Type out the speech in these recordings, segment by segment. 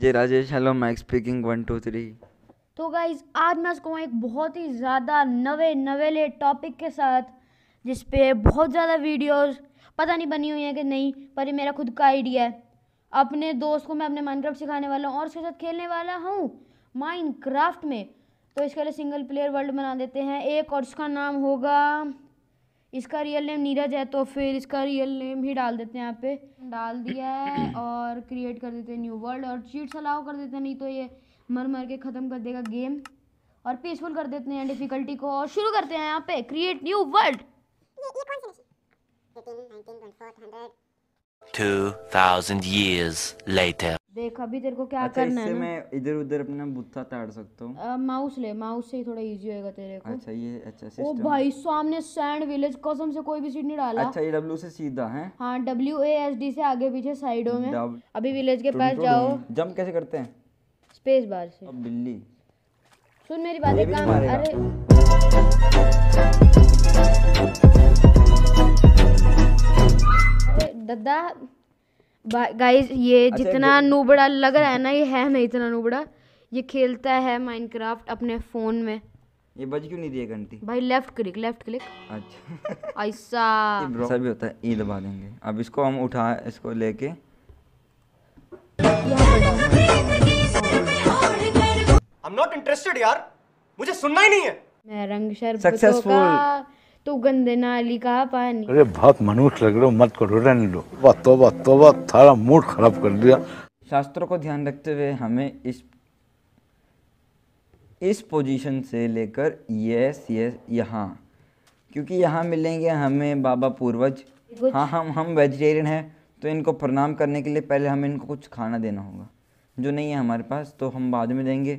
जय Rajesh hello mic speaking one two three तो guys आज मैं उसको एक बहुत ही ज़्यादा नवे नवेले टॉपिक के साथ जिसपे बहुत ज़्यादा वीडियोस पता नहीं बनी हुई हैं कि नहीं पर ये मेरा खुद का आइडिया है अपने दोस्त को मैं अपने माइनक्राफ्ट सिखाने वाला हूँ और उसके साथ खेलने वाला हूँ माइनक्राफ्ट में तो इसके लिए सिंगल प्लेयर वर्ल्ड बना देते हैं एक और उसका नाम होगा इसका रियल नेम नीरज है तो फिर इसका रियल नेम ही डाल देते हैं यहाँ पे डाल दिया है और क्रिएट कर देते हैं न्यू वर्ल्ड और चीट्स अलाउ कर देते हैं नहीं तो ये मर मर के ख़त्म कर देगा गेम और पीसफुल कर देते हैं डिफ़िकल्टी को और शुरू करते हैं यहाँ पे create new world Two thousand years later. देख अभी तेरे को क्या अच्छा, करना है इससे ना मैं इधर उधर अपना बुत्था ताड़ सकता हूँ माउस ले माउस से ही थोड़ा इजी होएगा तेरे को अच्छा ये अच्छा सिस्टम ओ भाई सामने सैंड विलेज कसम से कोई भी सीट नहीं डाला अच्छा ये डब्ल्यू से सीधा है हाँ डब्ल्यू ए एस डी से आगे पीछे साइडों में अभी विलेज के तो पास जाओ जम्प कैसे करते हैं स्पेस बार से अब बिल्ली सुन मेरी बात एक भी काम अरे दादा गाइस ये अच्छा, जितना नूबड़ा लग रहा है ना ये है नहीं इतना नूबड़ा ये खेलता है माइनक्राफ्ट अपने फ़ोन में ये बज क्यों नहीं दिए घंटी भाई लेफ्ट क्लिक लेफ्ट क्लिक अच्छा ऐसा ऐसा भी होता है ई दबा देंगे अब इसको हम उठा इसको लेके आई एम नॉट इंटरेस्टेड यार मुझे सुनना ही नहीं है मैं रंग सक्सेसफुल तो गंदे नाली का पानी अरे बहुत मनुष्य लग रहे हो मत करो रहने लो तोबा तोबा थारा मूड खराब कर दिया शास्त्रों को ध्यान रखते हुए हमें इस इस पोजीशन से लेकर यस यस यहाँ क्योंकि यहाँ मिलेंगे हमें बाबा पूर्वज हाँ हम हम वेजिटेरियन हैं तो इनको प्रणाम करने के लिए पहले हमें इनको कुछ खाना देना होगा जो नहीं है हमारे पास तो हम बाद में देंगे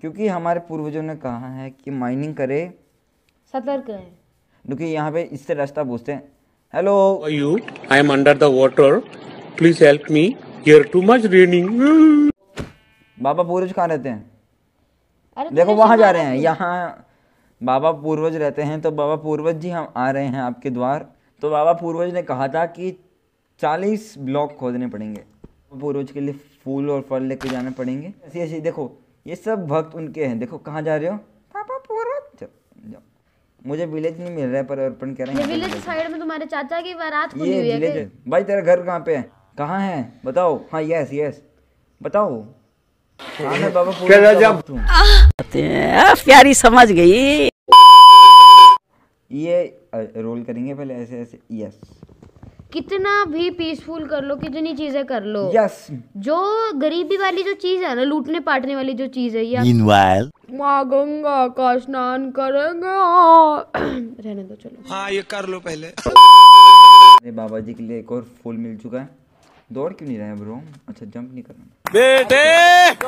क्योंकि हमारे पूर्वजों ने कहा है कि माइनिंग करे सतर्क रहें क्योंकि यहाँ पे इससे रास्ता पूछते हैं hello you I am under the water please help me here too much raining बाबा पूर्वज कहाँ रहते हैं देखो वहाँ जा रहे हैं यहाँ बाबा पूर्वज रहते हैं तो बाबा पूर्वज जी हम आ रहे हैं आपके द्वार तो बाबा पूर्वज ने कहा था कि चालीस ब्लॉक खोदने पड़ेंगे पूर्वज के लिए फूल और फल लेके जाने पड़ेंगे ऐसे ऐसे देखो ये सब भक्त उनके हैं देखो कहाँ जा रहे हो पापा पूर्वज जाओ जाओ मुझे विलेज नहीं मिल रहा है पर अर्पण कह रहे हैं विलेज साइड में तुम्हारे चाचा की बारात खुली हुई है विलेज भाई तेरा घर कहाँ पे है कहाँ है बताओ हाँ यस यस बताओ हाँ, बाबा प्यारी समझ गई ये रोल करेंगे पहले ऐसे ऐसे यस कितना भी पीसफुल कर लो कितनी चीजें कर लो यस yes. जो गरीबी वाली जो चीज है ना लूटने पाटने वाली जो चीज है या Meanwhile... माँ गंगा का स्नान करेंगे रहने दो चलो हाँ ये कर लो पहले अरे बाबा जी के लिए एक और फूल मिल चुका है दौड़ क्यों नहीं रहे ब्रो अच्छा जंप नहीं करना बेटे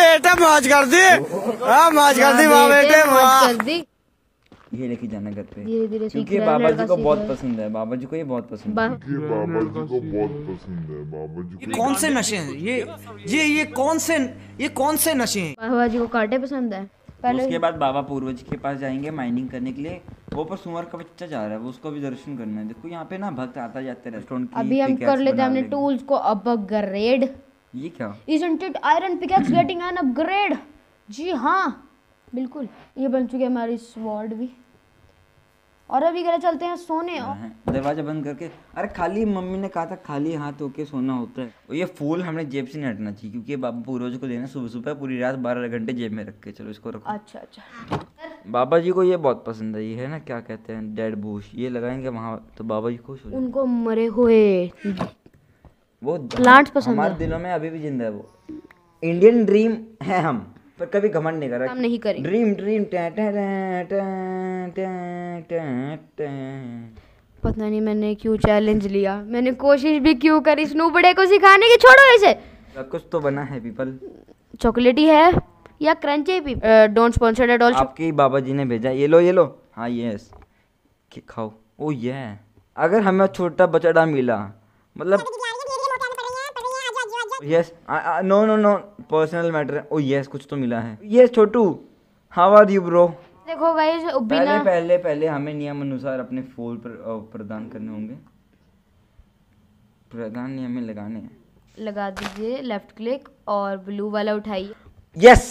बेटे मौज कर दी मौज कर दी हाँ, बेटे मौज कर दी ये लेके जाना घर पे क्योंकि बाबा जी को बहुत पसंद है बाबा जी को ये बहुत पसंद है बाबा जी को बहुत पसंद है बाबा जी कौन से नशे हैं ये ये ये कौन से ये कौन से नशे हैं बाबा जी को कांटे पसंद है पहले उसके बाद बाबा पूर्वज के पास जाएंगे माइनिंग करने के लिए वो पर सुमर का बच्चा जा रहा है उसको भी दर्शन करना है देखो यहाँ पे ना भक्त आता जाते रेस्टोरेंट अभी हम कर लेते हैं हमने टूल्स को अपग्रेड ये क्या is it iron pickaxe getting an upgrade जी हाँ बिल्कुल ये बन चुकी है हमारी स्वॉर्ड भी और अभी घर चलते हैं सोने हाँ, दरवाजा बंद करके अरे खाली मम्मी ने कहा था खाली हाथ होके सोना होता है और ये फूल हमने जेब से नहीं हटना चाहिए क्योंकि बाबा रोज को देना सुबह सुबह पूरी रात बारह घंटे जेब में रख के चलो इसको रखो अच्छा अच्छा बाबा जी को ये बहुत पसंद है ये है ना क्या कहते हैं डेड बूश ये लगाएंगे वहाँ तो बाबा जी खुश हो उनको मरे हुए वो प्लांट पसंद हमारे दिलों में अभी भी जिंदा है वो इंडियन ड्रीम है हम पर कभी घमंड नहीं करा नहीं करें ड्रीम ड्रीम पता नहीं मैंने क्यों चैलेंज लिया मैंने कोशिश भी क्यों करी स्नू बड़े को सिखाने की छोड़ो इसे कुछ तो बना है पीपल चॉकलेटी है या क्रंची भी डोंट स्पॉन्सर्ड एट ऑल आपके बाबा जी ने भेजा ये लो ये लो हाँ यस खाओ ओ oh, ये अगर हमें छोटा बचड़ा मिला मतलब yes no no no personal matter है ओ यस कुछ तो मिला है यस छोटू हाउ आर यू ब्रो देखो गाइस बिना पहले पहले पहले हमें नियम अनुसार अपने फूल पर, प्रदान करने होंगे प्रदान नियम में लगाने हैं लगा दीजिए लेफ्ट क्लिक और ब्लू वाला उठाइए यस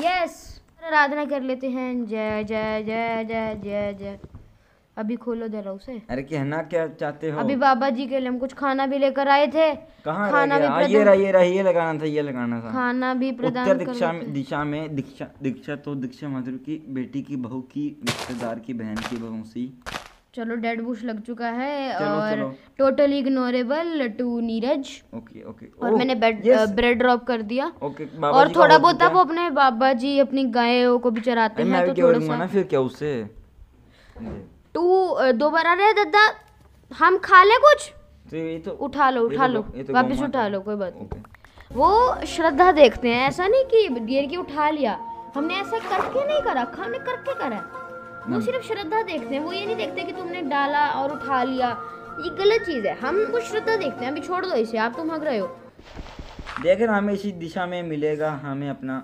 यस आराधना कर लेते हैं जय जय जय जय जय जय अभी खोलो जरा उसे अरे कहना क्या चाहते हो अभी बाबा जी के लिए हम कुछ खाना भी लेकर आए थे कहाँ खाना भी हाँ, ये रहा ये रहा ये लगाना था ये लगाना था खाना भी प्रदान उत्तर दिशा में दिशा में दीक्षा दीक्षा तो दीक्षा माधुरी की बेटी की बहू की रिश्तेदार की बहन की बहू सी चलो डेड बुश लग चुका है चलो, और total ignorable to Neeraj okay okay और ओ, मैंने ब्रेड ड्रॉप कर दिया ओके बाबा और थोड़ा बहुत वो अपने बाबा जी अपनी गायों को भी चराते हैं तो थोड़ा सा फिर क्या उससे टू दोबारा रहे दादा हम खा ले कुछ तो ये तो उठा लो तो उठा लो तो वापस उठा लो कोई बात नहीं वो श्रद्धा देखते हैं ऐसा नहीं कि गिर के उठा लिया हमने ऐसा करके नहीं करा हमने करके करा वो सिर्फ श्रद्धा देखते हैं वो ये नहीं देखते कि तुमने डाला और उठा लिया ये गलत चीज़ है हम वो श्रद्धा देखते हैं अभी छोड़ दो इसे आप तो हक रहे हो देख रहे हमें इसी दिशा में मिलेगा हमें अपना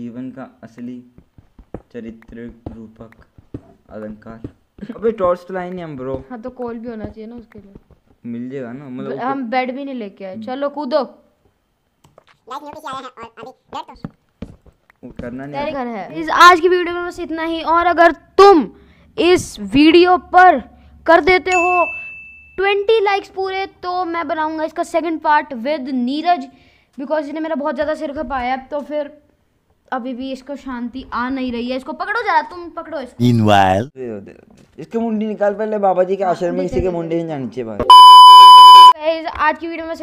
जीवन का असली चरित्र रूपक अलंकार अबे टॉर्च तो नहीं हम ब्रो हाँ तो कॉल भी होना चाहिए ना उसके लिए मिल जाएगा ना मतलब हम बेड भी नहीं लेके आए हम्म। चलो कूदो तो। करना नहीं घर है इस आज की वीडियो में बस इतना ही और अगर तुम इस वीडियो पर कर देते हो 20 लाइक्स पूरे तो मैं बनाऊंगा इसका second part with Neeraj because इसने मेरा बहुत ज़्यादा सिर खपाया तो फिर अभी भी इसको शांति आ नहीं रही है इसको पकड़ो जरा तुम पकड़ो इसको Meanwhile, इसके मुंडी निकाल पहले बाबा जी के आश्रम में इसी के मुंडी नहीं जानी चाहिए Guys, आज की वीडियो में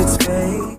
इतना ही